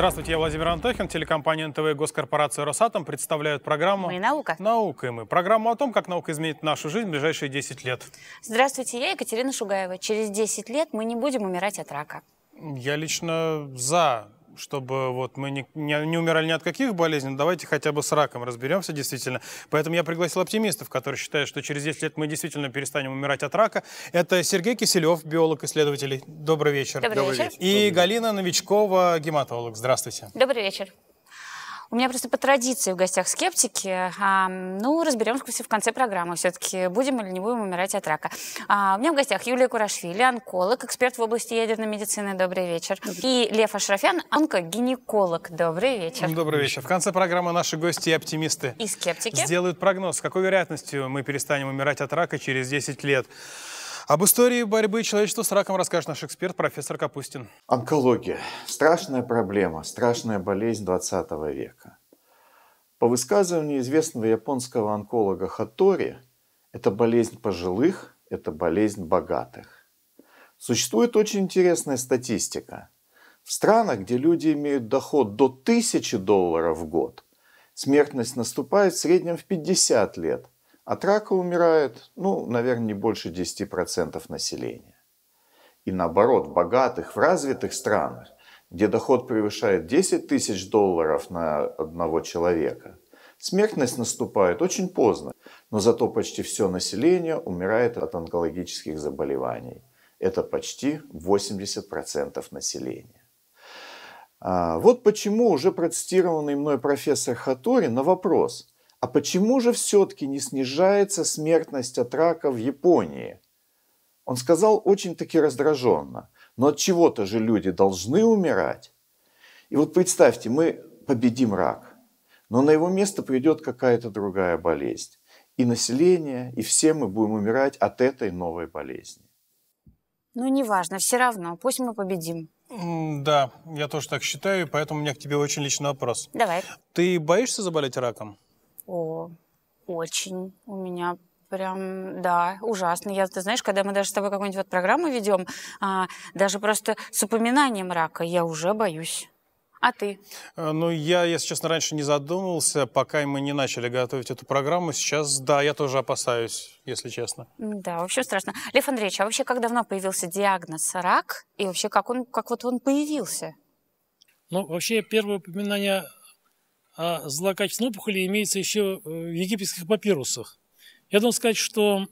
Здравствуйте, я Владимир Антохин. Телекомпания НТВ и госкорпорация «Росатом» представляют программу «Мы наука». «Наука и мы». Программу о том, как наука изменит нашу жизнь в ближайшие 10 лет. Здравствуйте, я Екатерина Шугаева. Через 10 лет мы не будем умирать от рака. Я лично за чтобы вот мы не, не, не умирали ни от каких болезней, давайте хотя бы с раком разберемся действительно. Поэтому я пригласил оптимистов, которые считают, что через 10 лет мы действительно перестанем умирать от рака. Это Сергей Киселев, биолог-исследователь. Добрый вечер. Добрый вечер. И Галина Новичкова, гематолог. Здравствуйте. Добрый вечер. У меня просто по традиции в гостях скептики. А, ну, разберемся в конце программы все-таки, будем или не будем умирать от рака. А, у меня в гостях Юлия Курашвили, онколог, эксперт в области ядерной медицины. Добрый вечер. И Лев Ашрафян, онкогинеколог. Добрый вечер. Ну, добрый вечер. В конце программы наши гости и оптимисты. И скептики. Сделают прогноз, с какой вероятностью мы перестанем умирать от рака через 10 лет. Об истории борьбы человечества с раком расскажет наш эксперт профессор Капустин. Онкология. Страшная проблема, страшная болезнь 20 века. По высказыванию известного японского онколога Хатори, это болезнь пожилых, это болезнь богатых. Существует очень интересная статистика. В странах, где люди имеют доход до 1000 долларов в год, смертность наступает в среднем в 50 лет – от а рака умирает, ну, наверное, не больше 10% населения. И наоборот, в богатых, в развитых странах, где доход превышает 10 тысяч долларов на одного человека, смертность наступает очень поздно, но зато почти все население умирает от онкологических заболеваний. Это почти 80% населения. А, вот почему уже процитированный мной профессор Хатори на вопрос, а почему же все-таки не снижается смертность от рака в Японии? Он сказал очень-таки раздраженно. Но от чего-то же люди должны умирать. И вот представьте, мы победим рак, но на его место придет какая-то другая болезнь. И население, и все мы будем умирать от этой новой болезни. Ну, неважно, все равно, пусть мы победим. Да, я тоже так считаю, поэтому у меня к тебе очень личный вопрос. Давай. Ты боишься заболеть раком? О, очень. У меня прям, да, ужасно. Я, ты знаешь, когда мы даже с тобой какую-нибудь вот программу ведем, а, даже просто с упоминанием рака я уже боюсь. А ты? Э, ну, я, если честно, раньше не задумывался, пока мы не начали готовить эту программу. Сейчас, да, я тоже опасаюсь, если честно. Да, вообще страшно. Лев Андреевич, а вообще как давно появился диагноз рак? И вообще как он, как вот он появился? Ну, вообще первое упоминание о злокачественной опухоли имеется еще э, в египетских папирусах. Я должен сказать, что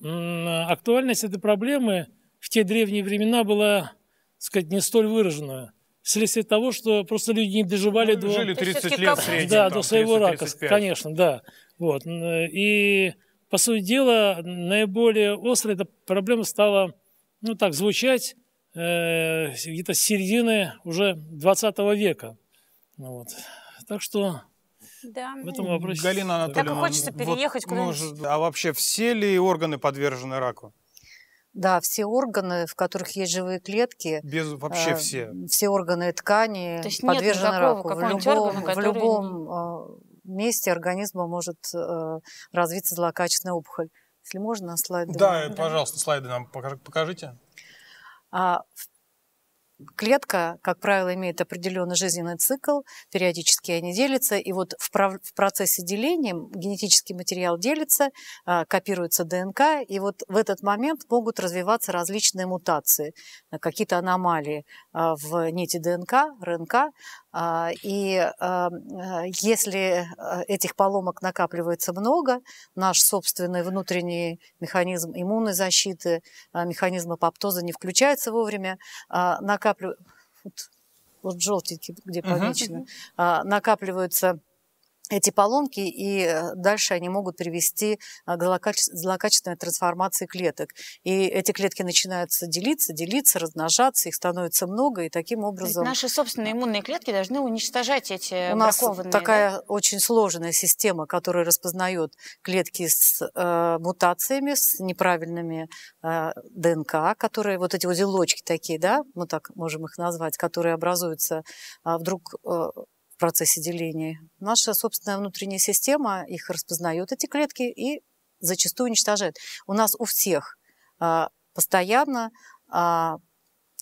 актуальность этой проблемы в те древние времена была, так сказать, не столь выраженная, Вследствие того, что просто люди не доживали ну, до... Жили 30 лет в среднем. Да, там, до своего 30, рака, конечно, да. Вот. И, по сути дела, наиболее острая эта проблема стала, ну так, звучать э, где-то с середины уже 20 века. Вот. Так что да. В этом вопросе. Галина Анатольевна. Так и хочется переехать вот, куда-нибудь. Может, а вообще все ли органы подвержены раку? Да, все органы, в которых есть живые клетки. Без вообще э, все. Все органы и ткани То есть подвержены нет раку. В любом, органа, который... в любом э, месте организма может э, развиться злокачественная опухоль. Если можно, слайды. Да, да. пожалуйста, слайды нам покажите. А, в клетка, как правило, имеет определенный жизненный цикл, периодически они делятся, и вот в, в процессе деления генетический материал делится, а, копируется ДНК, и вот в этот момент могут развиваться различные мутации, какие-то аномалии а, в нити ДНК, РНК, а, и а, если а, этих поломок накапливается много, наш собственный внутренний механизм иммунной защиты, механизм апоптоза не включается вовремя, накапливается... Вот, вот желтенький, где помечено, uh-huh, накапливаются эти поломки, и э, дальше они могут привести э, к злокачественной трансформации клеток. И эти клетки начинают делиться, делиться, размножаться, их становится много, и таким образом... Наши собственные иммунные клетки должны уничтожать эти У нас такая да? очень сложная система, которая распознает клетки с э, мутациями, с неправильными э, ДНК, которые вот эти узелочки такие, да, мы так можем их назвать, которые образуются э, вдруг... Э, в процессе деления. Наша собственная внутренняя система их распознает, эти клетки, и зачастую уничтожает. У нас у всех а, постоянно а,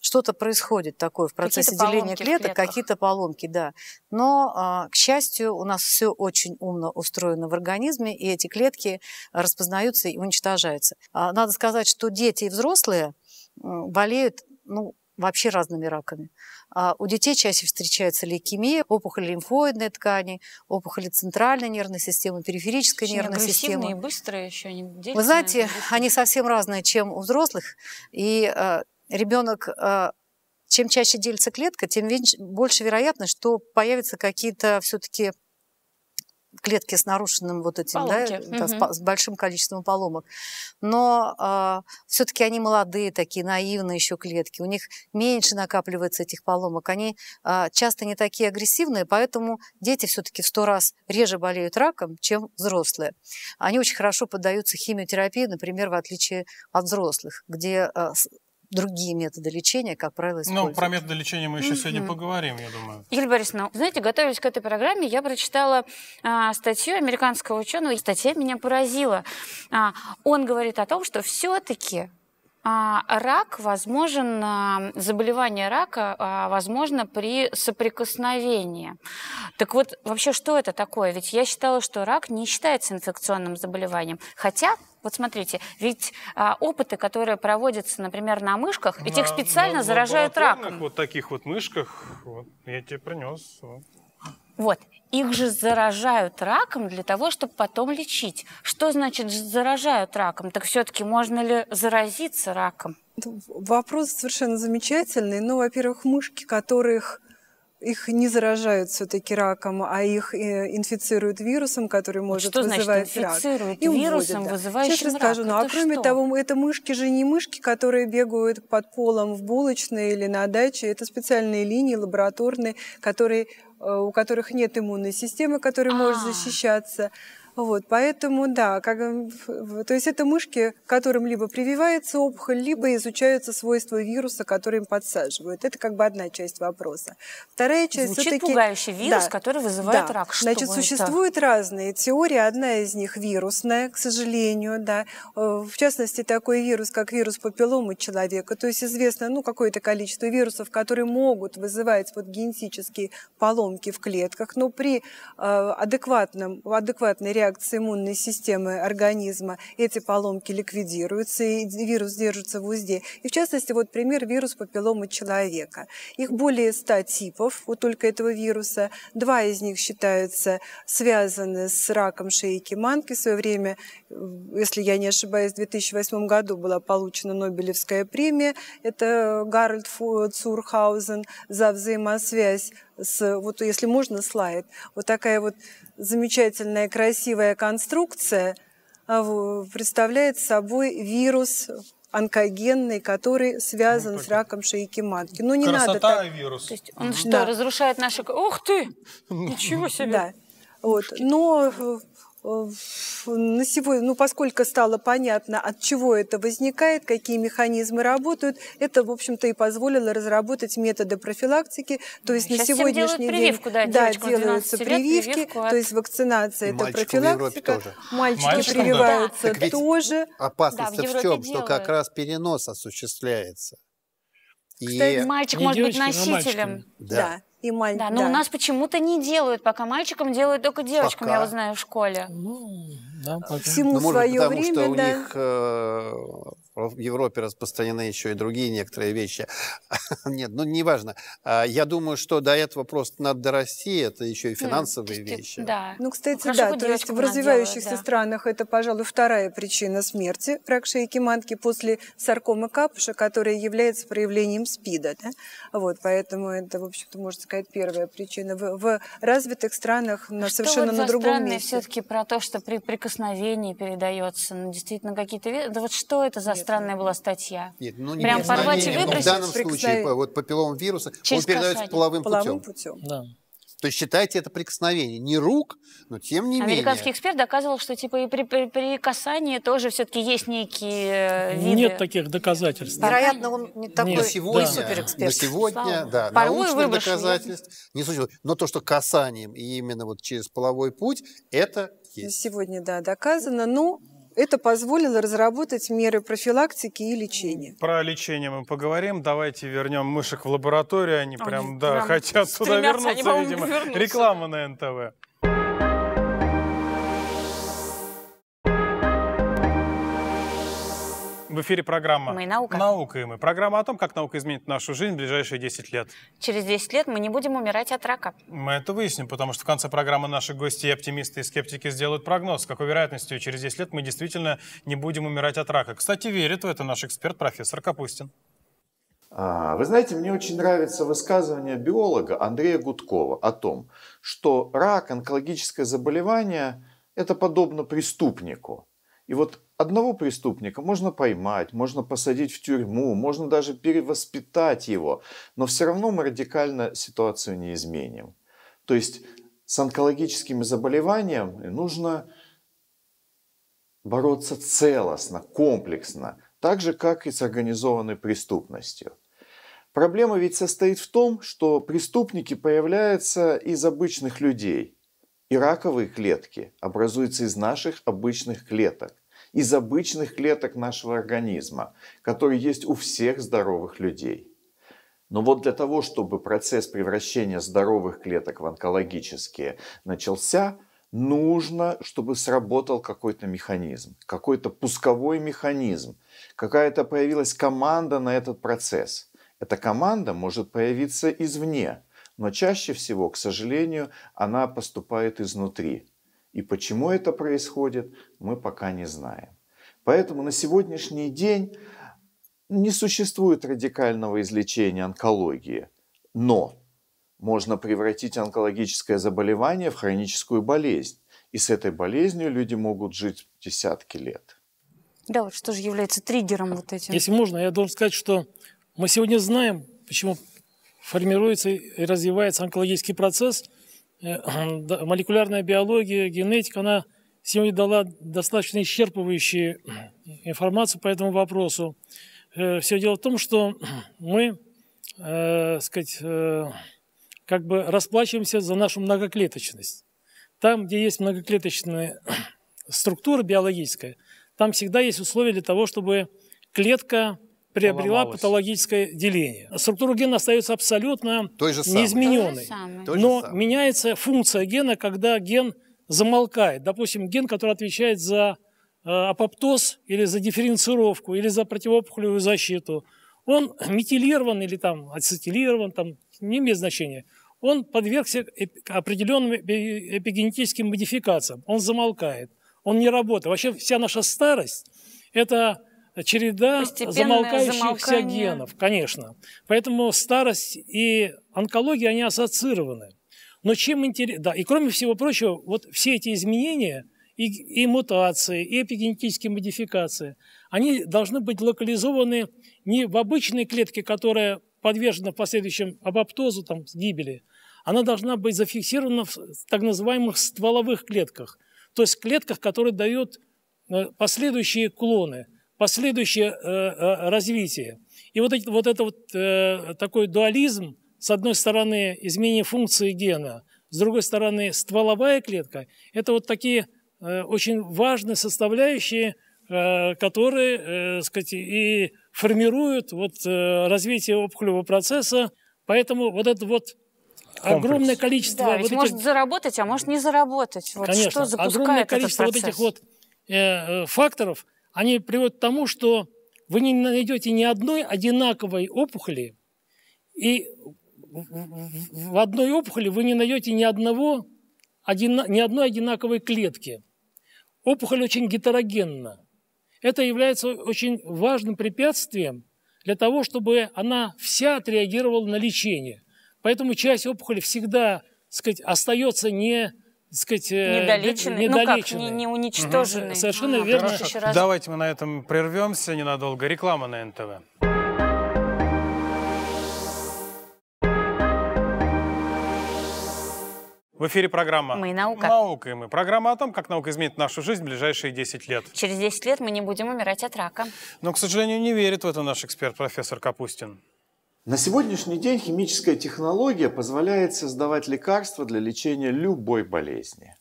что-то происходит такое в процессе деления клеток, какие-то поломки, да. Но, а, к счастью, у нас все очень умно устроено в организме, и эти клетки распознаются и уничтожаются. Надо сказать, что дети и взрослые болеют ну, вообще разными раками. А у детей чаще встречается лейкемия, опухоли лимфоидной ткани, опухоли центральной нервной системы, периферической очень нервной системы. и быстрые еще. Они Вы знаете, они совсем разные, чем у взрослых. И э, ребенок, э, чем чаще делится клетка, тем меньше, больше вероятность, что появятся какие-то все-таки клетки с нарушенным вот этим, да, угу. с, с большим количеством поломок. Но э, а, все-таки они молодые, такие наивные еще клетки, у них меньше накапливается этих поломок, они э, часто не такие агрессивные, поэтому дети все-таки в сто раз реже болеют раком, чем взрослые. Они очень хорошо поддаются химиотерапии, например, в отличие от взрослых, где а, другие методы лечения, как правило, используют. Ну, про методы лечения мы еще mm-hmm. сегодня поговорим, я думаю. Игорь Борисовна, ну, знаете, готовясь к этой программе, я прочитала а, статью американского ученого, и статья меня поразила. А, он говорит о том, что все-таки а, рак возможен, а, заболевание рака а, возможно при соприкосновении. Так вот, вообще, что это такое? Ведь я считала, что рак не считается инфекционным заболеванием. Хотя вот смотрите, ведь а, опыты, которые проводятся, например, на мышках, ведь на, их специально на, заражают раком. Вот таких вот мышках, вот, я тебе принес. Вот. вот их же заражают раком для того, чтобы потом лечить. Что значит заражают раком? Так все-таки можно ли заразиться раком? Ну, вопрос совершенно замечательный. Ну, во-первых, мышки, которых их не заражают все-таки раком, а их э, инфицируют вирусом, который может что вызывать значит, инфицируют рак. вирусом, уводят, да. вызывающим Сейчас расскажу. Рак. Ну, это а кроме что? того, это мышки же не мышки, которые бегают под полом в булочной или на даче. Это специальные линии лабораторные, которые Э, у которых нет иммунной системы, которая может а. защищаться. Вот, поэтому, да, как, то есть это мышки, которым либо прививается опухоль, либо изучаются свойства вируса, который им подсаживают. Это как бы одна часть вопроса. Вторая часть Звучит все-таки... пугающий вирус, да, который вызывает да. рак. Что Значит, это? существуют разные теории. Одна из них вирусная, к сожалению, да. Э, в частности, такой вирус, как вирус папилломы человека. То есть известно, ну, какое-то количество вирусов, которые могут вызывать вот генетические поломки в клетках, но при э, адекватном, адекватной реакции реакции иммунной системы организма эти поломки ликвидируются, и вирус держится в узде. И в частности, вот пример вирус папилломы человека. Их более 100 типов у вот только этого вируса. Два из них считаются связаны с раком шейки манки. В свое время, э, если я не ошибаюсь, в 2008 году была получена Нобелевская премия. Это Гарольд э, Цурхаузен за взаимосвязь с, вот если можно слайд, вот такая вот замечательная красивая конструкция а, представляет собой вирус онкогенный, который связан ну, с раком шейки матки. Ну, не Красота надо так... и вирус. То есть он mm что, разрушает наши... Ух ты! Ничего себе! Да. Вот. Но э, на сегодня, ну, поскольку стало понятно, от чего это возникает, какие механизмы работают, это, в общем-то, и позволило разработать методы профилактики. То есть Сейчас на сегодняшний день прививку, да, да делаются прививки, прививку от... то есть вакцинация это профилактика. Мальчики, Мальчики прививаются да. тоже. Опасность да, в, в чем, что как раз перенос осуществляется. Кстати, и... мальчик может девочки, быть носителем. Да. да и мальчик. Да, но да. у нас почему-то не делают, пока мальчикам делают только девочкам, пока. я вот знаю, в школе. Ну, да, пока. Всему ну, может, потому время, что да. у них э, в Европе распространены еще и другие некоторые вещи. Нет, ну неважно. А, я думаю, что до этого просто надо дорасти, это еще и финансовые вещи. Да. Ну, кстати, да, то есть в развивающихся странах это, пожалуй, вторая причина смерти рак шейки матки после саркомы капуша, которая является проявлением СПИДа. Вот, поэтому это, в общем-то, можно сказать, первая причина. В, развитых странах на что совершенно вот на другом месте. все-таки про то, что при прикосновении передается, ну, действительно какие-то... Да вот что это за странная была статья. Нет, ну не Прям порвать и выбросить. В данном случае по, вот папиллом вируса Через он передается половым, половым путем. путем. Да. То есть считайте это прикосновение. Не рук, но тем не менее. Американский эксперт доказывал, что типа и при, при, при касании тоже все-таки есть некие э, виды. Нет таких доказательств. Вероятно, он не такой Нет, сегодня, да. суперэксперт. На сегодня, Слава. да, Порву научных доказательств не существует. Но то, что касанием и именно вот через половой путь, это есть. На Сегодня, да, доказано. Ну, но это позволило разработать меры профилактики и лечения. Про лечение мы поговорим. Давайте вернем мышек в лабораторию. Они, они прям, да, прям хотят туда вернуться, видимо. Вернуться. Реклама на НТВ. В эфире программа «Мы наука». «Наука и мы». Программа о том, как наука изменит нашу жизнь в ближайшие 10 лет. Через 10 лет мы не будем умирать от рака. Мы это выясним, потому что в конце программы наши гости, оптимисты и скептики сделают прогноз, с какой вероятностью через 10 лет мы действительно не будем умирать от рака. Кстати, верит в это наш эксперт профессор Капустин. А, вы знаете, мне очень нравится высказывание биолога Андрея Гудкова о том, что рак, онкологическое заболевание – это подобно преступнику – и вот одного преступника можно поймать, можно посадить в тюрьму, можно даже перевоспитать его, но все равно мы радикально ситуацию не изменим. То есть с онкологическими заболеваниями нужно бороться целостно, комплексно, так же, как и с организованной преступностью. Проблема ведь состоит в том, что преступники появляются из обычных людей – и раковые клетки образуются из наших обычных клеток, из обычных клеток нашего организма, которые есть у всех здоровых людей. Но вот для того, чтобы процесс превращения здоровых клеток в онкологические начался, нужно, чтобы сработал какой-то механизм, какой-то пусковой механизм, какая-то появилась команда на этот процесс. Эта команда может появиться извне – но чаще всего, к сожалению, она поступает изнутри. И почему это происходит, мы пока не знаем. Поэтому на сегодняшний день не существует радикального излечения онкологии, но можно превратить онкологическое заболевание в хроническую болезнь. И с этой болезнью люди могут жить десятки лет. Да, вот что же является триггером а, вот этим? Если можно, я должен сказать, что мы сегодня знаем, почему формируется и развивается онкологический процесс. Э, молекулярная биология, генетика, она сегодня дала достаточно исчерпывающую э, информацию по этому вопросу. Э, Все дело в том, что мы, э, сказать, э, как бы расплачиваемся за нашу многоклеточность. Там, где есть многоклеточная структура биологическая, там всегда есть условия для того, чтобы клетка приобрела Поломалось. патологическое деление. Структура гена остается абсолютно Той же самой. неизмененной, же но меняется функция гена, когда ген замолкает. Допустим, ген, который отвечает за э, апоптоз или за дифференцировку, или за противоопухолевую защиту, он метилирован или там ацетилирован, там не имеет значения, он подвергся определенным эпигенетическим модификациям, он замолкает, он не работает. Вообще вся наша старость – это череда замолкающихся генов, конечно. Поэтому старость и онкология, они ассоциированы. Но чем интересно... Да, и кроме всего прочего, вот все эти изменения, и, и мутации, и эпигенетические модификации, они должны быть локализованы не в обычной клетке, которая подвержена в последующем апоптозу, там, гибели, она должна быть зафиксирована в так называемых стволовых клетках, то есть клетках, которые дают э, последующие клоны – последующее э, э, развитие. И вот, эти, вот это вот э, такой дуализм, с одной стороны, изменение функции гена, с другой стороны, стволовая клетка, это вот такие очень важные составляющие, которые, сказать, и формируют вот развитие опухолевого процесса. Поэтому вот это вот Комплекс. огромное количество... Да, вот этих... может заработать, а может не заработать. Вот Конечно, что запускает огромное количество этот вот этих вот факторов – они приводят к тому, что вы не найдете ни одной одинаковой опухоли, и в одной опухоли вы не найдете ни, одного, один, ни одной одинаковой клетки. Опухоль очень гетерогенна. Это является очень важным препятствием для того, чтобы она вся отреагировала на лечение. Поэтому часть опухоли всегда сказать, остается не сказать, недолеченные, э, недолеченные. ну как, не, не уничтоженные. Угу. Совершенно а, верно. Раз... Давайте мы на этом прервемся ненадолго. Реклама на НТВ. В эфире программа «Мы наука». «Наука» и мы. Программа о том, как наука изменит нашу жизнь в ближайшие 10 лет. Через 10 лет мы не будем умирать от рака. Но, к сожалению, не верит в это наш эксперт профессор Капустин. На сегодняшний день химическая технология позволяет создавать лекарства для лечения любой болезни.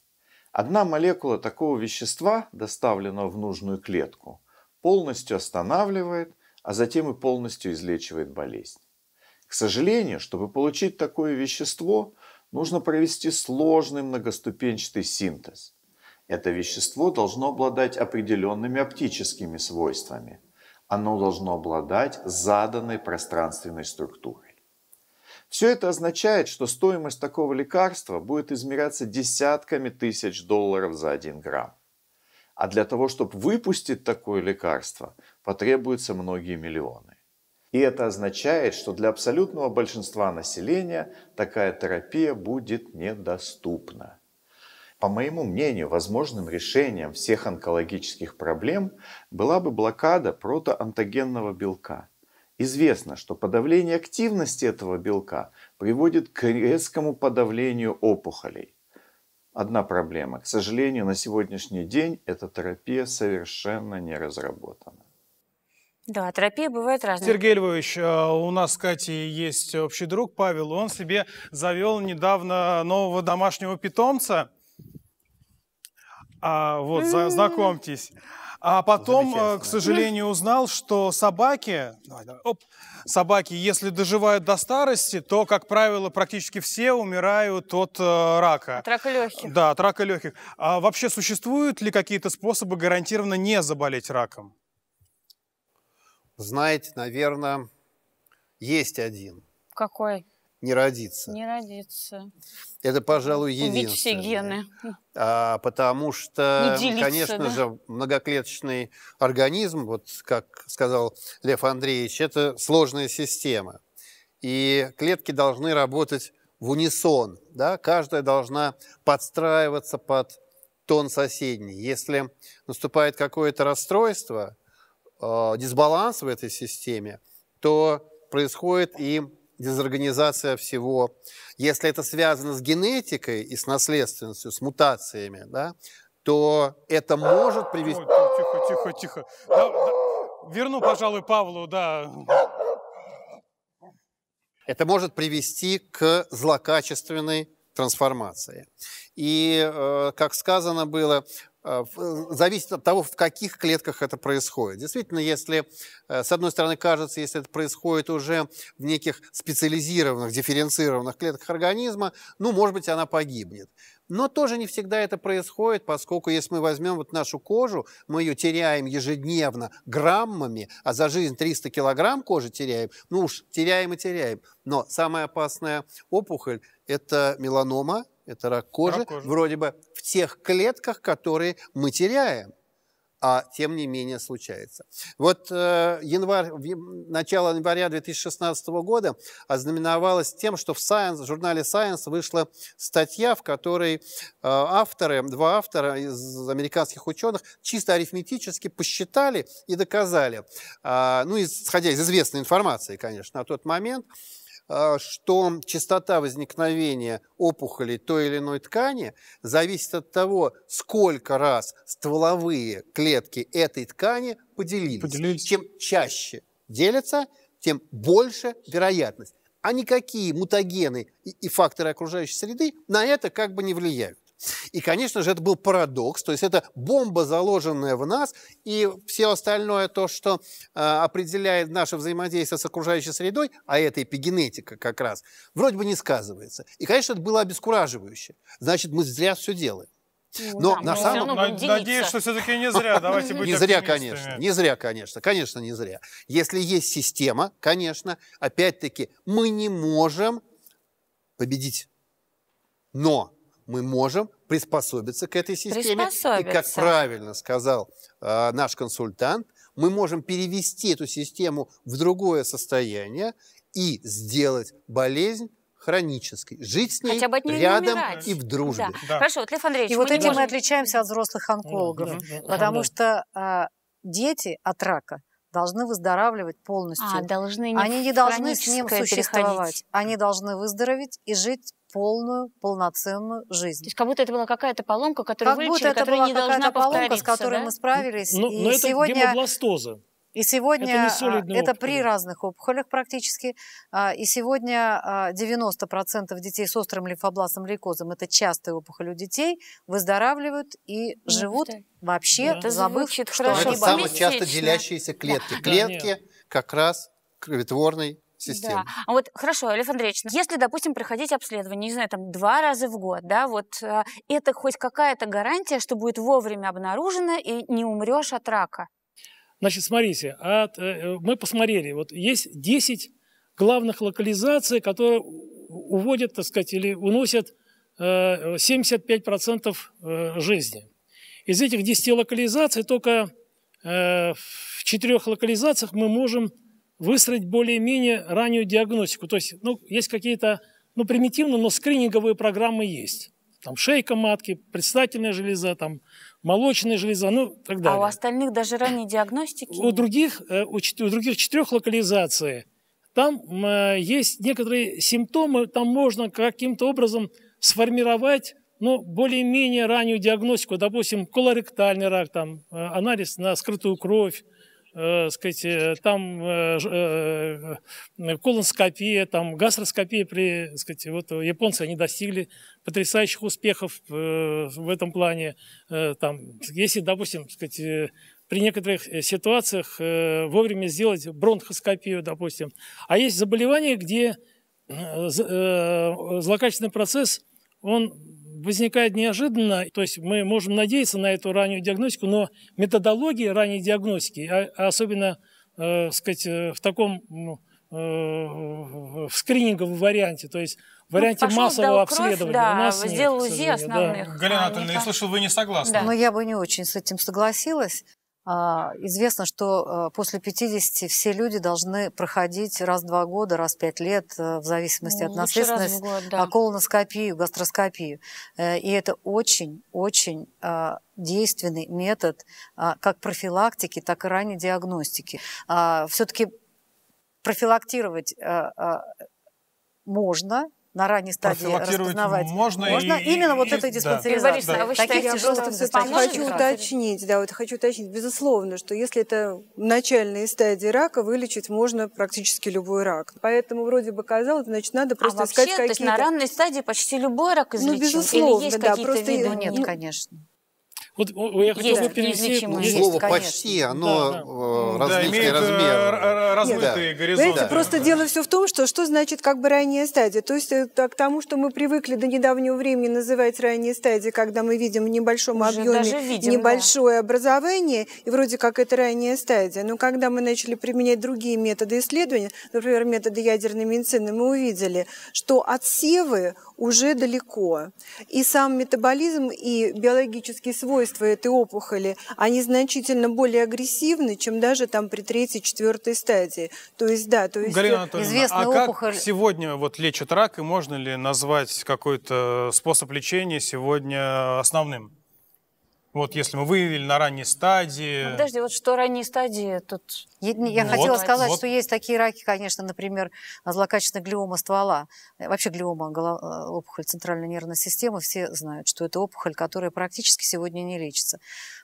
Одна молекула такого вещества, доставленного в нужную клетку, полностью останавливает, а затем и полностью излечивает болезнь. К сожалению, чтобы получить такое вещество, нужно провести сложный многоступенчатый синтез. Это вещество должно обладать определенными оптическими свойствами – оно должно обладать заданной пространственной структурой. Все это означает, что стоимость такого лекарства будет измеряться десятками тысяч долларов за один грамм. А для того, чтобы выпустить такое лекарство, потребуются многие миллионы. И это означает, что для абсолютного большинства населения такая терапия будет недоступна. По моему мнению, возможным решением всех онкологических проблем была бы блокада протоантогенного белка. Известно, что подавление активности этого белка приводит к резкому подавлению опухолей. Одна проблема. К сожалению, на сегодняшний день эта терапия совершенно не разработана. Да, терапия бывает разная. Сергей Львович, э, у нас с Катей есть общий друг Павел. Он себе завел недавно нового домашнего питомца. А, вот, знакомьтесь. А потом, э, к сожалению, узнал, что собаки, давай, давай, оп, собаки, если доживают до старости, то, как правило, практически все умирают от э, рака. От рака легких. Да, от рака легких. А вообще существуют ли какие-то способы гарантированно не заболеть раком? Знаете, наверное, есть один. Какой? Не родиться. Не родиться. Это, пожалуй, единственное. Убить все гены. А, потому что, делиться, конечно да? же, многоклеточный организм, вот как сказал Лев Андреевич, это сложная система. И клетки должны работать в унисон. Да? Каждая должна подстраиваться под тон соседней. Если наступает какое-то расстройство, э, дисбаланс в этой системе, то происходит и дезорганизация всего. Если это связано с генетикой и с наследственностью, с мутациями, да, то это может привести... Ой, тихо, тихо, тихо. Да, да. Верну, пожалуй, Павлу, да. Это может привести к злокачественной трансформации. И, э, как сказано было, Э, э, зависит от того, в каких клетках это происходит. Действительно, если, э, с одной стороны, кажется, если это происходит уже в неких специализированных, дифференцированных клетках организма, ну, может быть, она погибнет. Но тоже не всегда это происходит, поскольку если мы возьмем вот нашу кожу, мы ее теряем ежедневно граммами, а за жизнь 300 килограмм кожи теряем, ну уж теряем и теряем. Но самая опасная опухоль – это меланома, это рак кожи, рак кожи, вроде бы в тех клетках, которые мы теряем, а тем не менее случается. Вот э, январь, начало января 2016 года ознаменовалось тем, что в, Science, в журнале Science вышла статья, в которой э, авторы, два автора из американских ученых чисто арифметически посчитали и доказали, э, ну, исходя из известной информации, конечно, на тот момент, а, что частота возникновения опухолей той или иной ткани зависит от того, сколько раз стволовые клетки этой ткани поделились. поделились. Чем чаще делятся, тем больше вероятность. А никакие мутагены и факторы окружающей среды на это как бы не влияют. И, конечно же, это был парадокс, то есть это бомба, заложенная в нас, и все остальное то, что э, определяет наше взаимодействие с окружающей средой, а это эпигенетика как раз, вроде бы не сказывается. И, конечно, это было обескураживающе. Значит, мы зря все делаем. Ну но да, на самом деле... Надеюсь, что все-таки не зря. Давайте будем Не зря, конечно. Не зря, конечно. Конечно, не зря. Если есть система, конечно, опять-таки, мы не можем победить. Но мы можем приспособиться к этой системе. И, как правильно сказал э, наш консультант, мы можем перевести эту систему в другое состояние и сделать болезнь хронической. Жить с ней Хотя бы от рядом не и в дружбе. Да. Да. Хорошо, вот Лев Андреевич, И вот этим можем... мы отличаемся от взрослых онкологов, да, да, да, потому да. что э, дети от рака должны выздоравливать полностью. А, должны не Они не должны с ним существовать. Переходить. Они должны выздороветь и жить полную, полноценную жизнь. То есть как будто это была какая-то поломка, которую как вылечили, которая не должна повториться. поломка, с которой да? мы справились. Но, ну, и но ну, это сегодня... гемобластоза. И сегодня это, это при разных опухолях практически. А, и сегодня 90% а, детей с острым лимфобластным лейкозом, это частая опухоль у детей, выздоравливают и живут да. вообще, да. забыв, что хорошо. Это самые часто делящиеся клетки. Да. Клетки да, как раз кровотворной систем. Да. А вот хорошо, Лев Андреевич, ну, если, допустим, проходить обследование, не знаю, там два раза в год, да, вот э, это хоть какая-то гарантия, что будет вовремя обнаружено и не умрешь от рака? Значит, смотрите, от, э, э, мы посмотрели, вот есть 10 главных локализаций, которые уводят, так сказать, или уносят 75% жизни. Из этих 10 локализаций только в четырех локализациях мы можем выстроить более-менее раннюю диагностику. То есть ну, есть какие-то, ну, примитивно, но скрининговые программы есть. Там шейка матки, предстательная железа, там молочная железа, ну, так далее. А у остальных даже ранней диагностики? У других, э, у, у других четырех локализаций там э, есть некоторые симптомы, там можно каким-то образом сформировать ну, более-менее раннюю диагностику, допустим, колоректальный рак, там, э, анализ на скрытую кровь, э, сказать, э, там э, э, э, колоноскопия, там гастроскопия при, сказать, вот японцы, они достигли потрясающих успехов э, в этом плане. Э, там, если, допустим, сказать, э, при некоторых ситуациях э, вовремя сделать бронхоскопию, допустим. А есть заболевания, где э, э, злокачественный процесс, он возникает неожиданно, то есть мы можем надеяться на эту раннюю диагностику, но методология ранней диагностики, а, а особенно э, сказать, э, в таком ну, э, в скрининговом варианте, то есть в ну, варианте ну, пошел, массового обследования. да, у нас сделал нет, УЗИ основных. Да. Галина Анатольевна, я слышал, вы не согласны. Да. Но я бы не очень с этим согласилась. А, известно, что э, после 50 все люди должны проходить раз в два года, раз в пять лет, э, в зависимости ну, от наследственности, год, да. А колоноскопию, гастроскопию. Э, и это очень-очень а, действенный метод как профилактики, так и ранней диагностики. Все-таки профилактировать можно, на ранней стадии распознавать. Можно, можно и, именно и, вот этой диспансеризации. Да, да. А вы считаете, Таких что это Хочу уточнить, да, вот хочу уточнить, безусловно, что если это начальные стадии рака, вылечить можно практически любой рак. Поэтому вроде бы казалось, значит, надо а просто а искать какие-то... то есть на ранней стадии почти любой рак ну, излечим? Ну, безусловно, Или есть да, какие-то просто... виды? Ну, нет, конечно. Вот я хотел бы перевести... Слово «почти», оно да, различный э, да, э, размер. Размытые да. горизонты. Знаете, да. просто дело все в том, что что значит как бы ранняя стадия. То есть э, к тому, что мы привыкли до недавнего времени называть ранние стадии, когда мы видим в небольшом Уже объеме видим, небольшое да. образование, и вроде как это ранняя стадия. Но когда мы начали применять другие методы исследования, например, методы ядерной медицины, мы увидели, что отсевы уже далеко. И сам метаболизм, и биологические свойства этой опухоли, они значительно более агрессивны, чем даже там при третьей, четвертой стадии. То есть, да, то есть... Галина э, Анатольевна, а как сегодня вот лечат рак, и можно ли назвать какой-то способ лечения сегодня основным? Вот если мы выявили на ранней стадии... Ну, подожди, вот что ранней стадии тут... Я, я вот, хотела сказать, вот. что есть такие раки, конечно, например, злокачественная глиома ствола. Э, вообще глиома, голова, э, опухоль центральной нервной системы, все знают, что это опухоль, которая практически сегодня не лечится.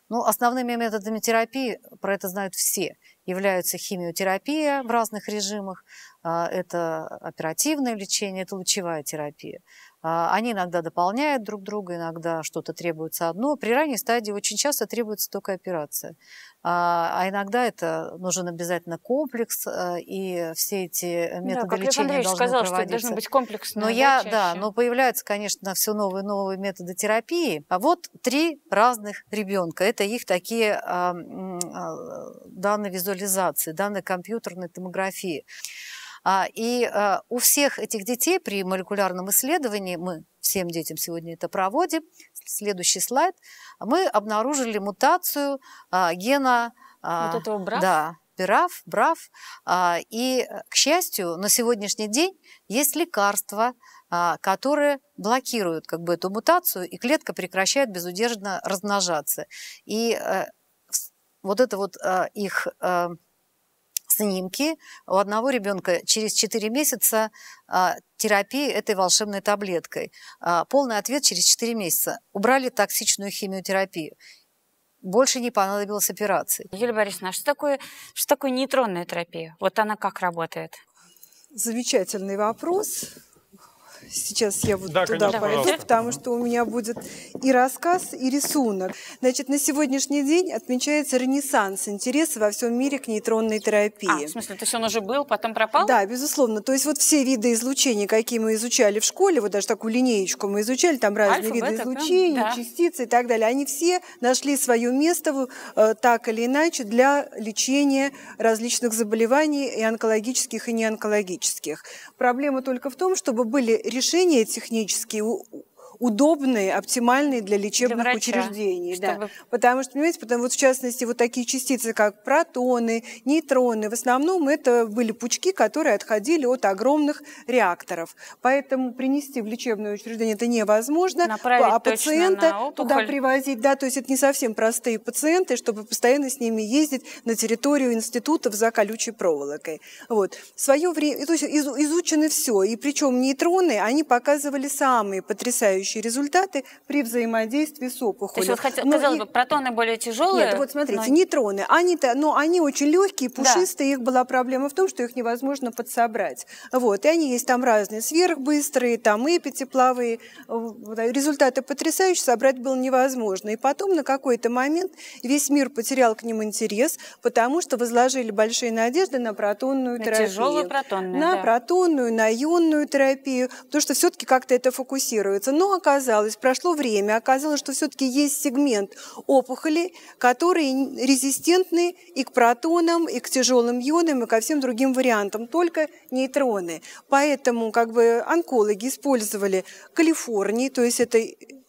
Но ну, основными методами терапии, про это знают все, являются химиотерапия в разных режимах, э, это оперативное лечение, это лучевая терапия. А, они иногда дополняют друг друга, иногда что-то требуется одно. При ранней стадии очень часто требуется только операция. А, а иногда это нужен обязательно комплекс, а, и все эти ну методы да, лечения Андреевич должны сказал, проводиться. что это должно быть комплексно. Но я, чаще. да, но появляются, конечно, все новые новые методы терапии. А вот три разных ребенка. Это их такие данные визуализации, данные компьютерной томографии. А, и э, у всех этих детей при молекулярном исследовании, мы всем детям сегодня это проводим, следующий слайд, мы обнаружили мутацию а, гена... А, вот этого брав? Да, Пираф, Брав. И, к счастью, на сегодняшний день есть лекарства, которые блокируют как бы, эту мутацию, и клетка прекращает безудержно размножаться. И э, вот это вот э, их снимки у одного ребенка через 4 месяца а, терапии этой волшебной таблеткой. А, полный ответ через 4 месяца. Убрали токсичную химиотерапию больше не понадобилось операции. Юлия Борисовна, а что такое, что такое нейтронная терапия? Вот она как работает? Замечательный вопрос. Сейчас я вот да, туда конечно, пойду, пожалуйста. потому что у меня будет и рассказ, и рисунок. Значит, на сегодняшний день отмечается ренессанс интереса во всем мире к нейтронной терапии. А, в смысле, то есть он уже был, потом пропал? Да, безусловно. То есть вот все виды излучения, какие мы изучали в школе, вот даже такую линеечку мы изучали, там разные Альфа, виды бета, излучения, да. частицы и так далее, они все нашли свое место э, так или иначе для лечения различных заболеваний и онкологических, и неонкологических. Проблема только в том, чтобы были решения технические удобные, оптимальные для лечебных для врача, учреждений. Чтобы... Да. Потому что, понимаете, потому, вот в частности, вот такие частицы, как протоны, нейтроны, в основном это были пучки, которые отходили от огромных реакторов. Поэтому принести в лечебное учреждение это невозможно. Направить а пациента на туда привозить, да, то есть это не совсем простые пациенты, чтобы постоянно с ними ездить на территорию институтов за колючей проволокой. Вот. В свое время, то есть изучено все, и причем нейтроны, они показывали самые потрясающие потрясающие результаты при взаимодействии с опухолью. То есть, вот, хотя, но ну казалось и... бы, протоны более тяжелые. Нет, вот смотрите, но... нейтроны, они-то, но ну, они очень легкие, пушистые, да. их была проблема в том, что их невозможно подсобрать. Вот, и они есть там разные, сверхбыстрые, там и э, э, Результаты потрясающие, собрать было невозможно. И потом на какой-то момент весь мир потерял к ним интерес, потому что возложили большие надежды на протонную на терапию. Тяжелую протонную, На да. протонную, на ионную терапию, потому что все-таки как-то это фокусируется. Но ну, а оказалось, прошло время, оказалось, что все-таки есть сегмент опухоли, которые резистентны и к протонам, и к тяжелым ионам, и ко всем другим вариантам, только нейтроны. Поэтому как бы онкологи использовали Калифорнии, то есть это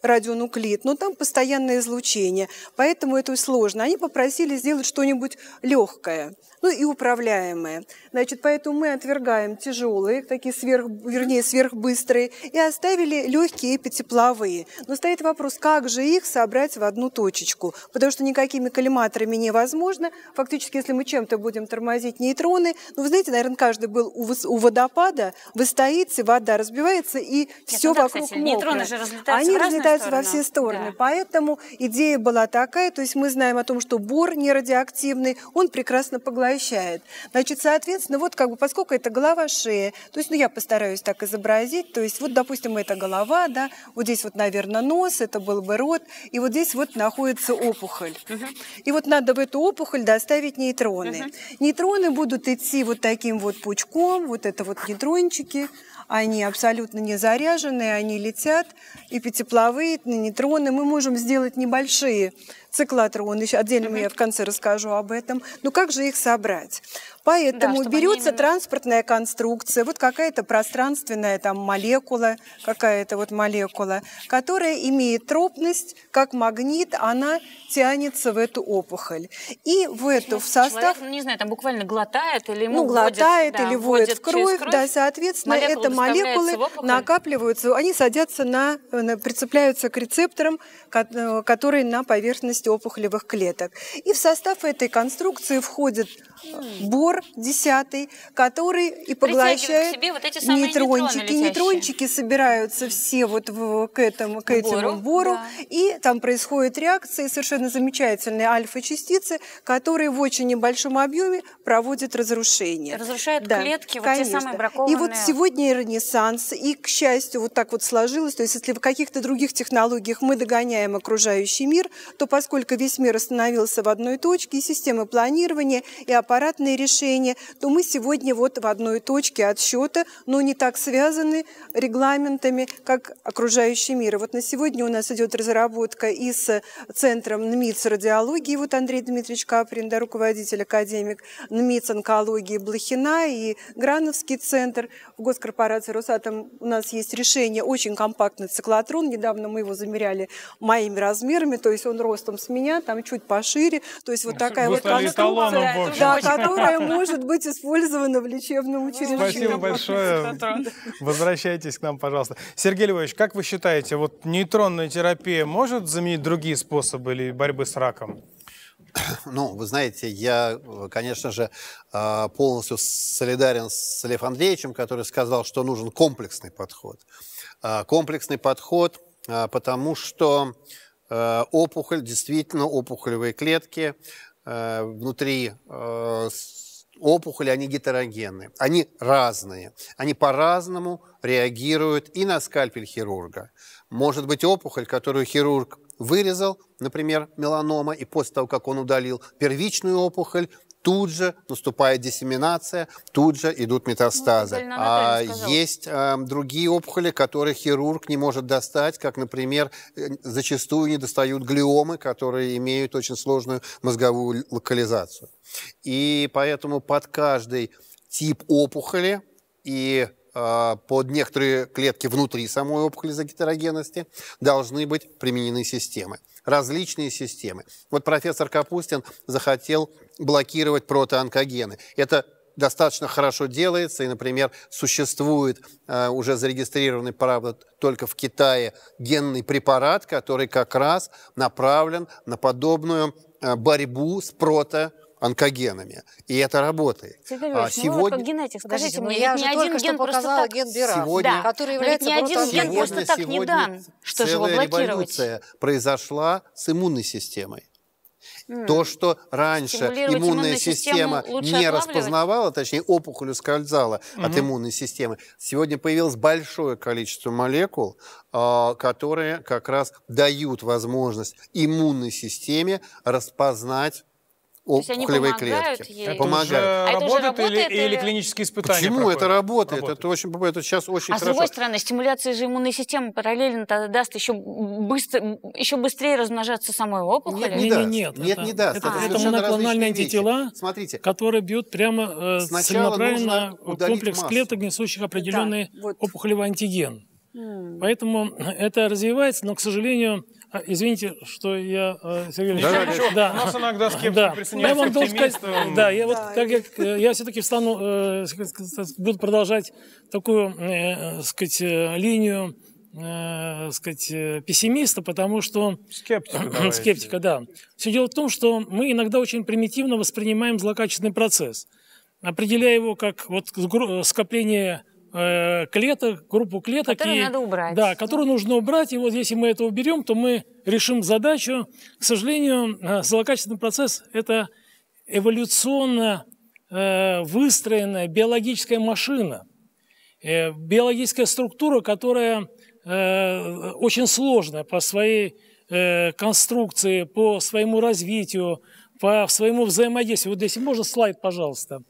радионуклид, но ну, там постоянное излучение, поэтому это сложно. Они попросили сделать что-нибудь легкое, ну и управляемое. Значит, поэтому мы отвергаем тяжелые, такие сверх, вернее, сверхбыстрые, и оставили легкие пятиплавые. Но стоит вопрос, как же их собрать в одну точечку, потому что никакими коллиматорами невозможно. Фактически, если мы чем-то будем тормозить нейтроны, ну, вы знаете, наверное, каждый был у, водопада, вы стоите, вода разбивается, и Нет, все ну, вокруг кстати, мокро. нейтроны же разлетаются Они в разные разлетаются во все стороны. Да. Поэтому идея была такая, то есть мы знаем о том, что бор не радиоактивный, он прекрасно поглощает. Значит, соответственно, вот как бы, поскольку это голова, шея, то есть, ну, я постараюсь так изобразить, то есть, вот, допустим, это голова, да, вот здесь вот, наверное, нос, это был бы рот, и вот здесь вот находится опухоль. Угу. И вот надо в эту опухоль доставить нейтроны. Угу. Нейтроны будут идти вот таким вот пучком, вот это вот нейтрончики, они абсолютно не заряженные, они летят, и пятиплавые, и нейтроны. Мы можем сделать небольшие циклотрон, еще отдельно угу. я в конце расскажу об этом. Но ну, как же их собрать? Поэтому да, берется они... транспортная конструкция, вот какая-то пространственная там молекула, какая-то вот молекула, которая имеет тропность, как магнит, она тянется в эту опухоль. И в эту, в состав... Человек, ну, не знаю, там буквально глотает или ему Ну, глотает вводит, или да, вводит в кровь, кровь, да, соответственно, молекулы это молекулы накапливаются, они садятся на, э, на, прицепляются к рецепторам, э, которые на поверхности 70 опухолевых клеток. И в состав этой конструкции входит бор 10, который и поглощает вот эти самые нейтрончики. нейтрончики собираются все вот в, к этому, к этому бору, да. и там происходит реакции совершенно замечательные альфа-частицы, которые в очень небольшом объеме проводят разрушение. Разрушают да, клетки, вот те самые бракованные. И вот сегодня ренессанс, и, к счастью, вот так вот сложилось, то есть если в каких-то других технологиях мы догоняем окружающий мир, то поскольку поскольку весь мир остановился в одной точке, и системы планирования, и аппаратные решения, то мы сегодня вот в одной точке отсчета, но не так связаны регламентами, как окружающий мир. вот на сегодня у нас идет разработка и с Центром НМИЦ радиологии, вот Андрей Дмитриевич Каприн, да, руководитель, академик НМИЦ онкологии Блохина и Грановский центр в госкорпорации «Росатом» у нас есть решение, очень компактный циклотрон, недавно мы его замеряли моими размерами, то есть он ростом с меня, там чуть пошире. То есть вот такая вот конструкция, да, которая может быть использована в лечебном учреждении. Спасибо большое. Возвращайтесь к нам, пожалуйста. Сергей Львович, как вы считаете, вот нейтронная терапия может заменить другие способы или борьбы с раком? Ну, вы знаете, я, конечно же, э, полностью солидарен с Лев Андреевичем, который сказал, что нужен комплексный подход. Э, комплексный подход, э, потому что Э, опухоль, действительно опухолевые клетки э, внутри э, опухоли, они гетерогенны, они разные, они по-разному реагируют и на скальпель хирурга. Может быть опухоль, которую хирург вырезал, например, меланома, и после того, как он удалил первичную опухоль, тут же наступает диссеминация, тут же идут метастазы. Ну, а есть э, другие опухоли, которые хирург не может достать, как, например, э, зачастую не достают глиомы, которые имеют очень сложную мозговую локализацию. И поэтому под каждый тип опухоли и а, под некоторые клетки внутри самой опухоли за гетерогенности должны быть применены системы, различные системы. Вот профессор Капустин захотел блокировать протоонкогены. Это достаточно хорошо делается, и, например, существует а, уже зарегистрированный, правда, только в Китае генный препарат, который как раз направлен на подобную а, борьбу с прото онкогенами. И это работает. а ну сегодня... вы генетик, скажите мне, я же ни один ген показала просто... ген Бира, сегодня... да. который является ни один ген просто так не дан, что же его блокировать. революция произошла с иммунной системой. То, что раньше иммунная система не распознавала, точнее опухоль ускользала mm от иммунной системы, сегодня появилось большое количество молекул, а, которые как раз дают возможность иммунной системе распознать то есть они клетки. помогают ей? Это помогают. А уже а работает, это работает или, или... или клинические испытания Почему проходят? это работает? работает? Это, очень, это сейчас очень а хорошо. А с другой стороны, стимуляция же иммунной системы параллельно тогда даст еще, быстро, еще быстрее размножаться самой опухоли? Нет, не, не даст. Нет, нет, это, не даст. Это, это, это моноклональные антитела, вещи. Смотрите. которые бьют прямо э, целенаправленно комплекс массу. клеток, несущих определенный да, вот. опухолевый антиген. Mm. Поэтому это развивается, но, к сожалению, а, извините, что я, а, Сергей Александрович, да, да, да. нас иногда скепсис да. присоединяется я вам должен сказать, Да, я вот как э, я, я все-таки встану, э, буду продолжать такую, э, э сказать, линию, э, сказать, пессимиста, потому что... Скептика. Скептика, да. Все дело в том, что мы иногда очень примитивно воспринимаем злокачественный процесс, определяя его как вот скопление Э, клеток, группу клеток. Которые и, надо убрать. Да, которую нужно убрать. И вот если мы это уберем, то мы решим задачу. К сожалению, э, злокачественный процесс – это эволюционно э, выстроенная биологическая машина, биологическая структура, которая очень сложная по своей конструкции, по своему развитию, по своему взаимодействию. Вот здесь можно слайд, пожалуйста.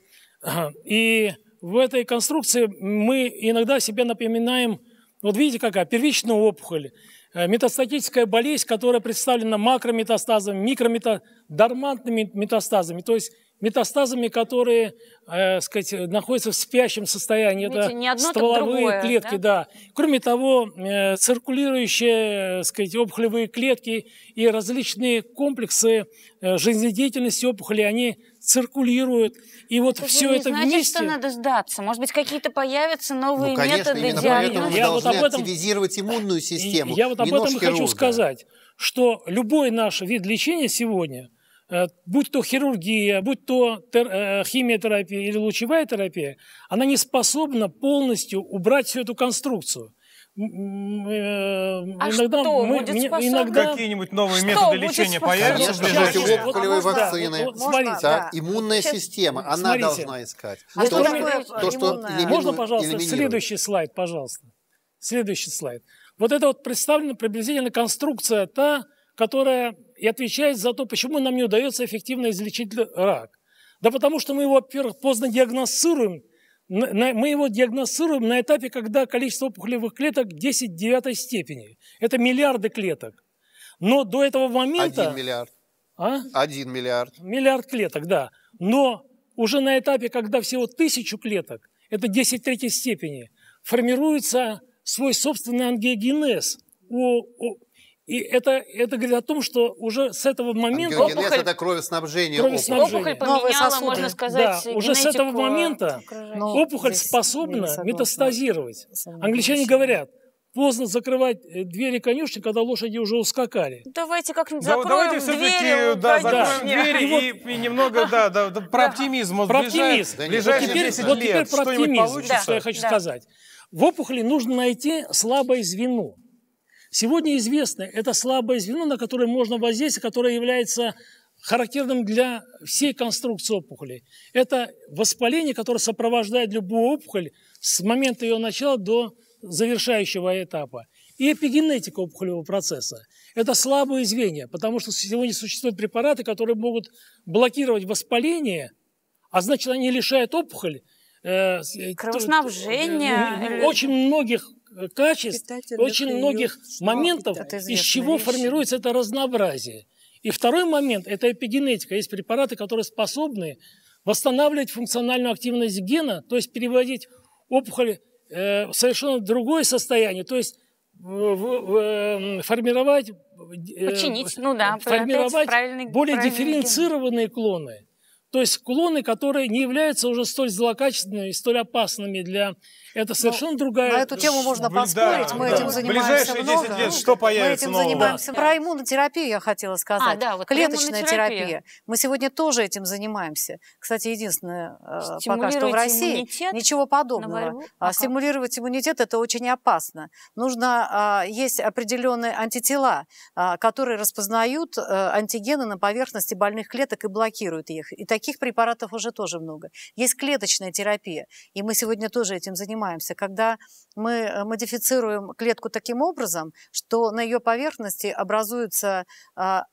И в этой конструкции мы иногда себе напоминаем, вот видите какая, первичная опухоль, э, метастатическая болезнь, которая представлена макрометастазами, микрометастазами, дормантными метастазами, то есть метастазами, которые, э, сказать, находятся в спящем состоянии. Видите, это не одно, стволовые другое, клетки, да? да. Кроме того, э, циркулирующие, э, сказать, опухолевые клетки и различные комплексы э, жизнедеятельности опухоли, они циркулируют. И вот это все не это значит, вместе... что надо сдаться. Может быть, какие-то появятся новые ну, конечно, методы диагностики. Я вот об этом... активизировать иммунную систему. Я, я вот об этом и хочу сказать, что любой наш вид лечения сегодня – Э, будь то хирургия, будь то э, химиотерапия или лучевая терапия, она не способна полностью убрать всю эту конструкцию. Э, а иногда что мы, будет иногда... Какие-нибудь новые что методы лечения появятся? Конечно, вот, опухолевые вот, вакцины, вот, вот, смотрите, да. иммунная Сейчас, система, она смотрите. должна искать. А то, что, такое то, что Можно, пожалуйста, следующий слайд, пожалуйста. Следующий слайд. Вот это вот представлена приблизительно конструкция та, которая и отвечает за то, почему нам не удается эффективно излечить рак. Да потому что мы его, во-первых, поздно диагностируем, мы его диагностируем на этапе, когда количество опухолевых клеток 10 9 степени. Это миллиарды клеток. Но до этого момента... Один миллиард. А? Один миллиард. Миллиард клеток, да. Но уже на этапе, когда всего тысячу клеток, это 10 третьей степени, формируется свой собственный ангиогенез у, у, и это, это говорит о том, что уже с этого момента... Ангиогенез опухоль... – это кровоснабжение. кровоснабжение. Опухоль поменяла, можно сказать, Да, уже с этого момента ну, опухоль способна метастазировать. Англичане говорят, поздно закрывать э, двери конюшни, когда лошади уже ускакали. Давайте как-нибудь закроем давайте все-таки да, да. двери и, вот, и немного да, да, да, про оптимизм. Вот про оптимизм. Да, ближайшие теперь, 10 вот лет теперь про оптимизм, получится. что я хочу да. сказать. В опухоли нужно найти слабое звено. Сегодня известно, это слабое звено, на которое можно воздействовать, которое является характерным для всей конструкции опухоли. Это воспаление, которое сопровождает любую опухоль с момента ее начала до завершающего этапа. И эпигенетика опухолевого процесса. Это слабое звенья, потому что сегодня существуют препараты, которые могут блокировать воспаление, а значит, они лишают опухоль э, э, кровоснабжение. Э, ну, ну, очень многих Э, качеств, очень многих моментов, из чего вещь. формируется это разнообразие. И второй момент – это эпигенетика. Есть препараты, которые способны восстанавливать функциональную активность гена, то есть переводить опухоль э, в совершенно другое состояние, то есть в, в, в, эм, формировать, э, Починить, ну да, э, формировать правильный, более правильный дифференцированные ген. клоны. То есть клоны, которые не являются уже столь злокачественными и столь опасными для это ну, совершенно ну, другая... На эту тему можно поспорить, да, мы да. этим занимаемся Ближайшие много. лет что появится Мы этим нового? занимаемся. Да. Про иммунотерапию я хотела сказать. А, да, вот Клеточная терапия. Мы сегодня тоже этим занимаемся. Кстати, единственное, э, пока что в России ничего подобного. А стимулировать иммунитет это очень опасно. Нужно, а, есть определенные антитела, а, которые распознают э, антигены на поверхности больных клеток и блокируют их. И таких препаратов уже тоже много. Есть клеточная терапия, и мы сегодня тоже этим занимаемся занимаемся, когда мы э, модифицируем клетку таким образом, что на ее поверхности образуются а,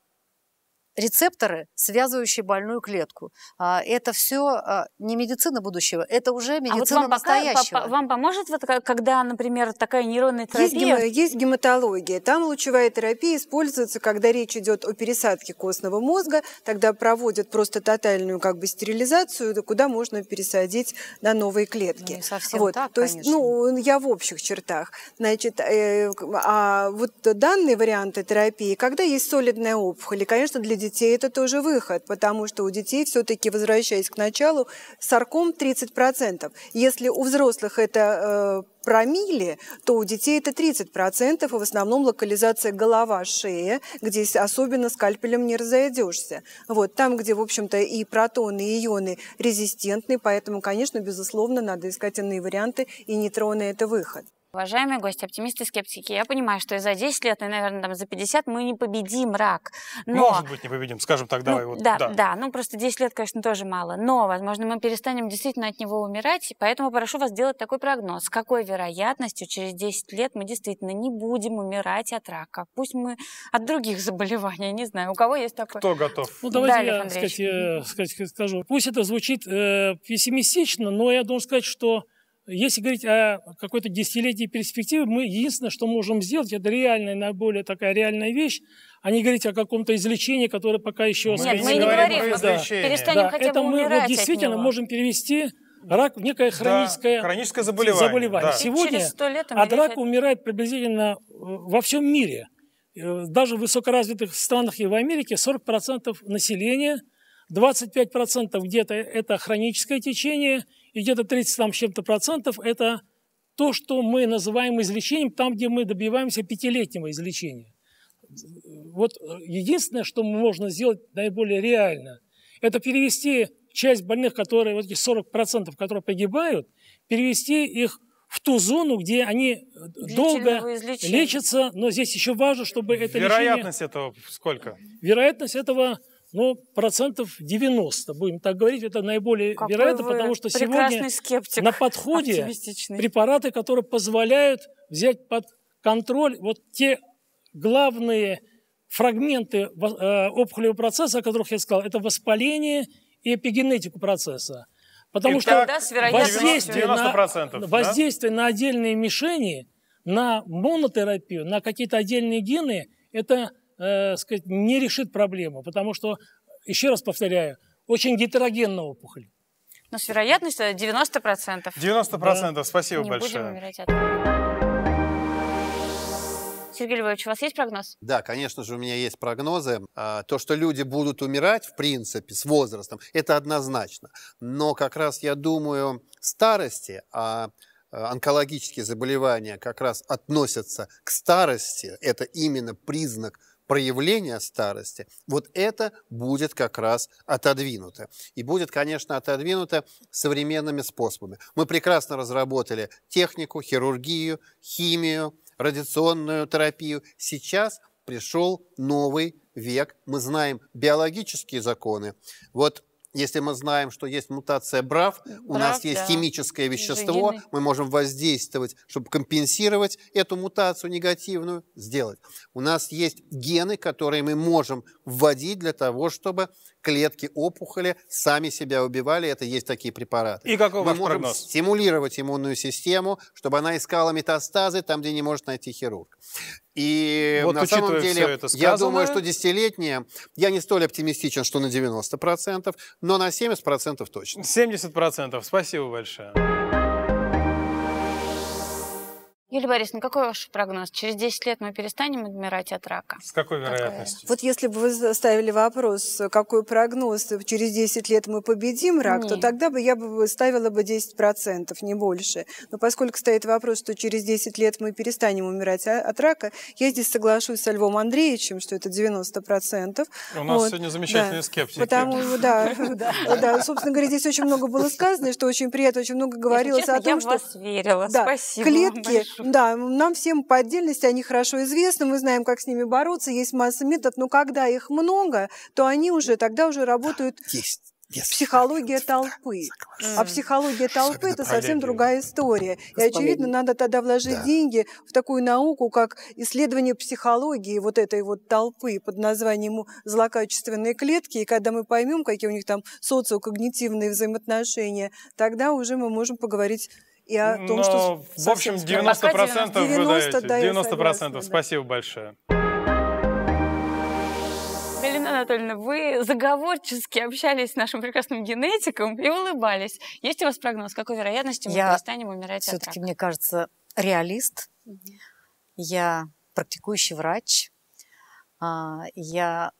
рецепторы, связывающие больную клетку. А, это все а, не медицина будущего, это уже медицина а вот вам настоящего. Пока, вам поможет, вот, когда, например, такая нейронная терапия? Есть, есть гематология. Там лучевая терапия используется, когда речь идет о пересадке костного мозга. Тогда проводят просто тотальную как бы стерилизацию, куда можно пересадить на новые клетки. Ну, не совсем вот. так, То конечно. есть, ну, я в общих чертах. Значит, э, а вот данные варианты терапии, когда есть солидная опухоль, и, конечно, для детей детей это тоже выход, потому что у детей все-таки, возвращаясь к началу, сарком 30%. Если у взрослых это э, промили, то у детей это 30%, и в основном локализация голова, шея, где особенно скальпелем не разойдешься. Вот там, где, в общем-то, и протоны, и ионы резистентны, поэтому, конечно, безусловно, надо искать иные варианты, и нейтроны – это выход. Уважаемые гости, оптимисты, скептики, я понимаю, что и за 10 лет, и, наверное, там, за 50 мы не победим рак. Но... Может быть, не победим, скажем так, давай. Ну, вот, да, да, да, ну просто 10 лет, конечно, тоже мало. Но, возможно, мы перестанем действительно от него умирать, и поэтому прошу вас сделать такой прогноз. С какой вероятностью через 10 лет мы действительно не будем умирать от рака? Пусть мы от других заболеваний, не знаю, у кого есть такой? Кто готов? Ну, давайте Далее, я, сказать, я э, сказать, скажу. Пусть это звучит э, пессимистично, но я должен сказать, что если говорить о какой-то десятилетней перспективе, мы единственное, что можем сделать, это реальная, наиболее такая реальная вещь, а не говорить о каком-то излечении, которое пока еще... Нет, мы не говорим, да. перестанем да. хотя Это мы вот действительно можем перевести рак в некое хроническое, да, хроническое заболевание. заболевание. Да. Сегодня от рака умирает приблизительно э, во всем мире. Э, даже в высокоразвитых странах и в Америке 40% населения, 25% где-то это хроническое течение – и где-то 30 там, с чем-то процентов – это то, что мы называем излечением, там, где мы добиваемся пятилетнего излечения. Вот э, единственное, что можно сделать наиболее реально, это перевести часть больных, которые, вот эти 40%, которые погибают, перевести их в ту зону, где они э, долго лечатся, но здесь еще важно, чтобы это Вероятность лечение... этого сколько? Вероятность этого ну, процентов 90, будем так говорить, это наиболее Какой вероятно, потому что сегодня скептик, на подходе препараты, которые позволяют взять под контроль вот те главные фрагменты э, опухолевого процесса, о которых я сказал, это воспаление и эпигенетику процесса. Потому и что тогда воздействие, 90%, на, да? воздействие на отдельные мишени, на монотерапию, на какие-то отдельные гены, это э, сказать, не решит проблему, потому что, еще раз повторяю, очень гетерогенная опухоль. Но ну, с вероятностью 90%. 90%, да. спасибо не большое. Будем Сергей Львович, у вас есть прогноз? Да, конечно же, у меня есть прогнозы. А, то, что люди будут умирать, в принципе, с возрастом, это однозначно. Но как раз, я думаю, старости, а, а онкологические заболевания как раз относятся к старости, это именно признак Проявление старости, вот это будет как раз отодвинуто. И будет, конечно, отодвинуто современными способами. Мы прекрасно разработали технику, хирургию, химию, радиационную терапию. Сейчас пришел новый век. Мы знаем биологические законы. Вот если мы знаем, что есть мутация БРАВ, Брав у нас да. есть химическое вещество, Женины. мы можем воздействовать, чтобы компенсировать эту мутацию негативную, сделать. У нас есть гены, которые мы можем вводить для того, чтобы клетки опухоли сами себя убивали. Это есть такие препараты. И каков Мы можем прогноз? стимулировать иммунную систему, чтобы она искала метастазы там, где не может найти хирург. И вот на самом деле, это сказанное... я думаю, что десятилетние, я не столь оптимистичен, что на 90%, но на 70% точно. 70%. Спасибо большое. Юлия Борисовна, какой ваш прогноз? Через 10 лет мы перестанем умирать от рака? С какой вероятностью? Вот если бы вы ставили вопрос, какой прогноз, через 10 лет мы победим рак, Нет. то тогда бы я бы ставила бы 10%, не больше. Но поскольку стоит вопрос, что через 10 лет мы перестанем умирать а, от рака, я здесь соглашусь со Львом Андреевичем, что это 90%. И у нас вот. сегодня замечательные да. скептики. Потому, что, да, собственно говоря, здесь очень много было сказано, что очень приятно, очень много говорилось о том, что... Я вас верила, спасибо. Клетки Кашев. Да, нам всем по отдельности они хорошо известны, мы знаем, как с ними бороться, есть масса методов, но когда их много, то они уже тогда уже работают... Есть. Yes. Психология толпы. Да, а психология толпы Особенно это совсем другая история. И, очевидно, надо тогда вложить да. деньги в такую науку, как исследование психологии вот этой вот толпы под названием злокачественные клетки. И когда мы поймем, какие у них там социокогнитивные взаимоотношения, тогда уже мы можем поговорить и о том, Но, что... В общем, 90%, 90 вы даете. 90%, да, 90 согласна, Спасибо да. большое. Галина Анатольевна, вы заговорчески общались с нашим прекрасным генетиком и улыбались. Есть у вас прогноз, какой вероятности мы Я перестанем умирать от все-таки, мне кажется, реалист. Я практикующий врач. А, я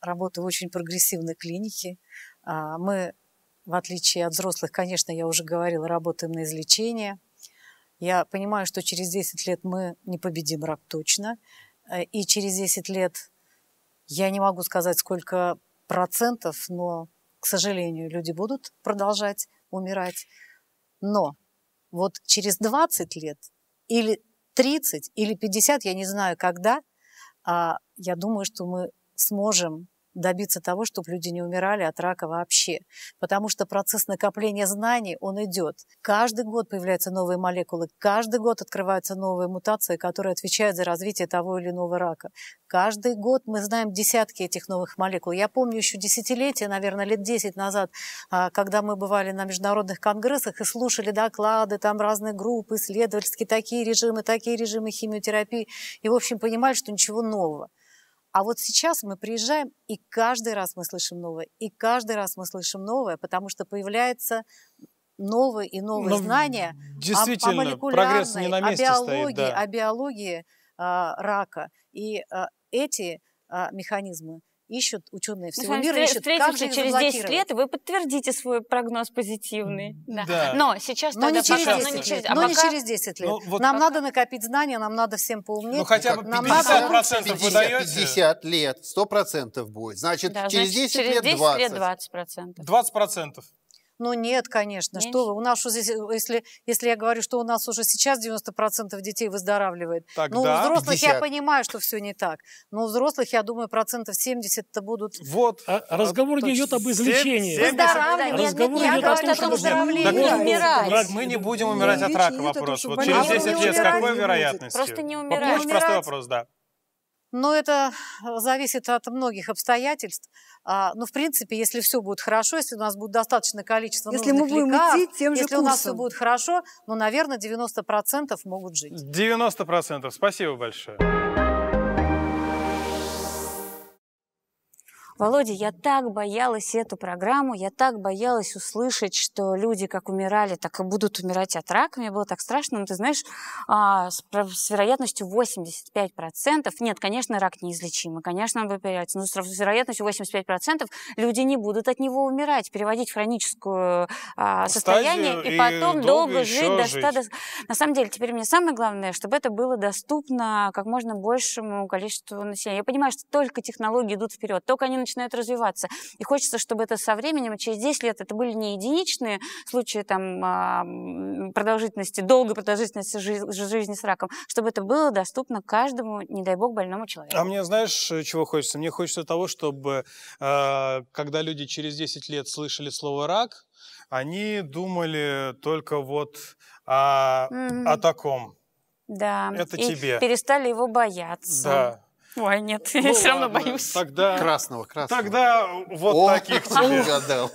работаю в очень прогрессивной клинике. А, мы в отличие от взрослых, конечно, я уже говорила, работаем на излечение. Я понимаю, что через 10 лет мы не победим рак точно. Э, и через 10 лет я не могу сказать, сколько процентов, но, к сожалению, люди будут продолжать умирать. Но вот через 20 лет или 30 или 50, я не знаю когда, а, я думаю, что мы сможем добиться того, чтобы люди не умирали от рака вообще. Потому что процесс накопления знаний, он идет. Каждый год появляются новые молекулы, каждый год открываются новые мутации, которые отвечают за развитие того или иного рака. Каждый год мы знаем десятки этих новых молекул. Я помню еще десятилетия, наверное, лет 10 назад, а, когда мы бывали на международных конгрессах и слушали доклады, там разные группы, исследовательские, такие режимы, такие режимы химиотерапии. И, в общем, понимали, что ничего нового. А вот сейчас мы приезжаем, и каждый раз мы слышим новое, и каждый раз мы слышим новое, потому что появляется новые и новые Но ну, знания о, о молекулярной, не на месте о биологии, стоит, да. о биологии э, рака. И э, эти э, механизмы ищут ученые всего Мы мира, ищут, как же через 10 лет вы подтвердите свой прогноз позитивный. Да. Да. Но сейчас но тогда не через 10 лет. Через, а но пока... не через 10 лет. Ну, вот нам пока... надо накопить знания, нам надо всем поумнеть. Ну хотя бы 50% нам надо... 50, вы даете. 50 лет, 100% будет. Значит, да, через значит, 10 через лет 10 20. лет 20%. 20%. Ну нет, конечно. Меньше? Что вы? У нас, уже э, если, если я говорю, что у нас уже сейчас 90% детей выздоравливает. Тогда ну, у взрослых 50. я понимаю, что все не так. Но у взрослых, я думаю, процентов 70 это будут... Вот. А, а, а разговор не идет об излечении. Выздоравливание. Разговор нет, нет, идет о том, что выздоравливание. умирать. Мы не будем умирать от рака вопрос. Вот через 10 лет с какой вероятностью? Просто не умирать. Просто простой вопрос, да. Но это э, зависит от многих обстоятельств. А, Но, ну, в принципе, если все будет хорошо, если у нас будет достаточное количество если нужных мы будем лекарств, идти тем же если курсом. у нас все будет хорошо, ну, наверное, 90% могут жить. 90%. Спасибо большое. Володя, я так боялась эту программу, я так боялась услышать, что люди как умирали, так и будут умирать от рака. Мне было так страшно. Но ты знаешь, а, с вероятностью 85%, нет, конечно, рак неизлечимый, конечно, он выпирается, но с вероятностью 85% люди не будут от него умирать, переводить в хроническое а, состояние и, и потом долго, долго жить до Жить. На самом деле, теперь мне самое главное, чтобы это было доступно как можно большему количеству населения. Я понимаю, что только технологии идут вперед, только они начинают развиваться. И хочется, чтобы это со временем, через 10 лет, это были не единичные случаи там, а, продолжительности, долгой продолжительности жизни с раком, чтобы это было доступно каждому, не дай бог, больному человеку. А мне знаешь, чего хочется? Мне хочется того, чтобы а, когда люди через 10 лет слышали слово «рак», они думали только вот о, mm-hmm. о таком. Да. Это и тебе. Перестали его бояться. Да. Ой, нет, ну, я все равно боюсь. Тогда, красного, красного. Тогда вот О, таких тебе. Угадал.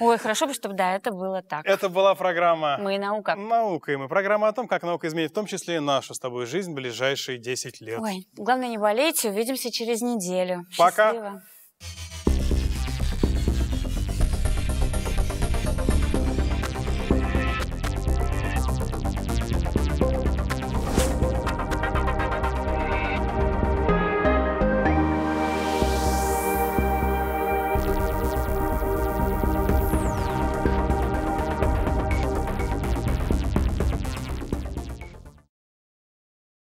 Ой, хорошо бы, чтобы, да, это было так. Это была программа... Мы и наука. Наука, и мы. Программа о том, как наука изменит, в том числе и нашу с тобой жизнь в ближайшие 10 лет. Ой, главное не болейте, увидимся через неделю. Пока. Счастливо.